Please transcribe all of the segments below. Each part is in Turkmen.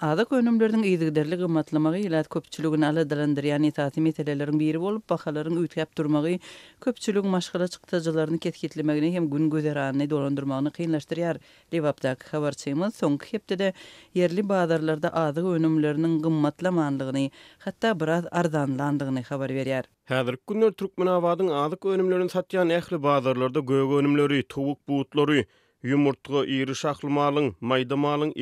Azak önümlerden iyidigderli gımmatlamagy ilat köpçülügün aladalandyryan itaty meselelerin biri bolup bahalaryň ütgäp durmagy köpçülük maşgala çykdajylaryny ketkitlemegine hem gün gözeranyny dolandyrmagyny kynlaşdyryar. Lewapdaky habarçymyz soňky hepdede yerli bazarlarda azak önümleriniň gımmatlamanlygyny hatda biraz arzanlandygyny habar berýär. Häzir günler türkmen awadyň azak önümlerini satýan ähli bazarlarda göwgü önümleri, tuwuk buutlary, yumurtga, iri şahlı malın, mayda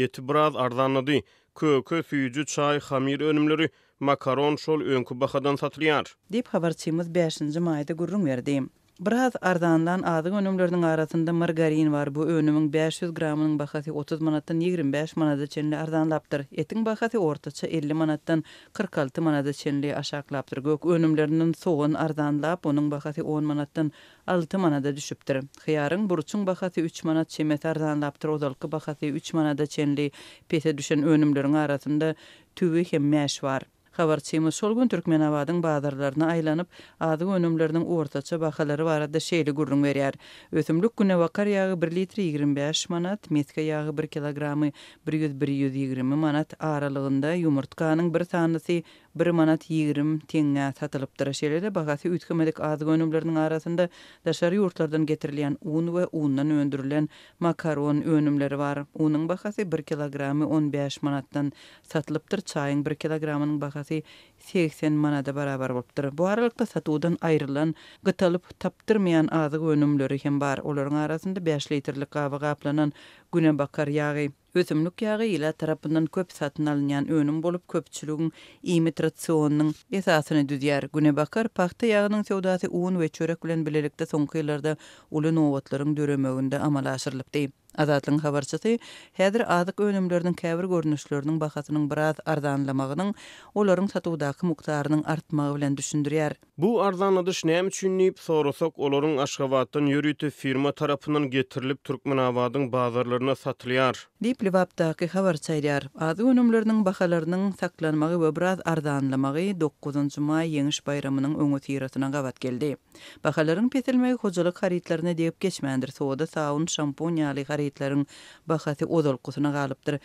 eti biraz arzanladı. kökö süýjü çay hamir önümleri makaron şol öňkü bahadan satylýar dip habarçymyz 5-nji maýda gurrum berdi Biraz ardandan azyk önümlerden arasında margarin var. Bu önümün 500 gramının bahasy 30 manatdan 25 manada çenli arzanlapdyr. Etin bahasy ortaça 50 manatdan 46 manada çenli aşaklapdyr. Gök önümlerinin soğun arzanlap, onun bahasy 10 manatdan 6 manada düşüptir. Xiyarın burçun bahasy 3 manat çemet arzanlapdyr. Odalqı bahasy 3 manada çenli pete düşen önümlerin arasında tüvi hem məş var. Хабарчымы şu güни Türkmenawadyň baýdarlaryna aylanyp, agy önnümleriniň ortaçy bahalary barada şeýle gurulmagaýar. Ötümlik güne we kär 1 litri 25 manat, metka yağy 1 kilogramy 100 120 manat aralyğynda, yumurtganyň bir sanysy 1 manat 20 tenge satylypdyr. Şeýle hem bagasy ýetkemedik agy önnümleriniň arasinda daşary ýurtlardan getirilýän un we undan öndürilen makaron önnümleri bar. Unyň bahasy 1 kilogramy 15 manatdan satylýar. Çayyň 1 kilogramynyň bahasy 80 manada barabar bolupdyr. Bu aralykda satuwdan ayrylan, gytalyp tapdyrmayan azyk önümleri hem bar. Olaryň arasynda 5 litrlik gawa gaplanan güne bakar ýağy, ösümlük ýağy ýa-da tarapyndan köp satyn alynan önüm bolup köpçüligiň imitrasiýonynyň esasyny düzýär. Güne bakar paxta yağının sowdasy uwun we çörek bilen bilelikde soňky ýyllarda uly nowatlaryň döremeginde amala aşyrylypdy. Azatlyň habarçysy häzir azyk önümlerini käbir görnüşlerini bahasynyň biraz arzanlamagynyň olaryň satuwdaky mukdarynyň artmagy bilen düşündirýär. Bu arzanlaşdyryş näme üçin diýip sorasak olaryň Aşgabatdan ýürüýti firma tarapynyň getirilip türkmen awadyň bazarlaryna satylýar. Diýip Lewapdaky habar çaýýar. Azyk önümlerini bahalarynyň saklanmagy we biraz arzanlamagy 9-njy maý ýeňiş bayramynyň öňe tiýratyna gabat geldi. Bahalaryň petilmegi hojalyk haritlerine diýip geçmändir. Sowda saun şampunýaly gözetlerini bahasy özülqusuna galıpdyr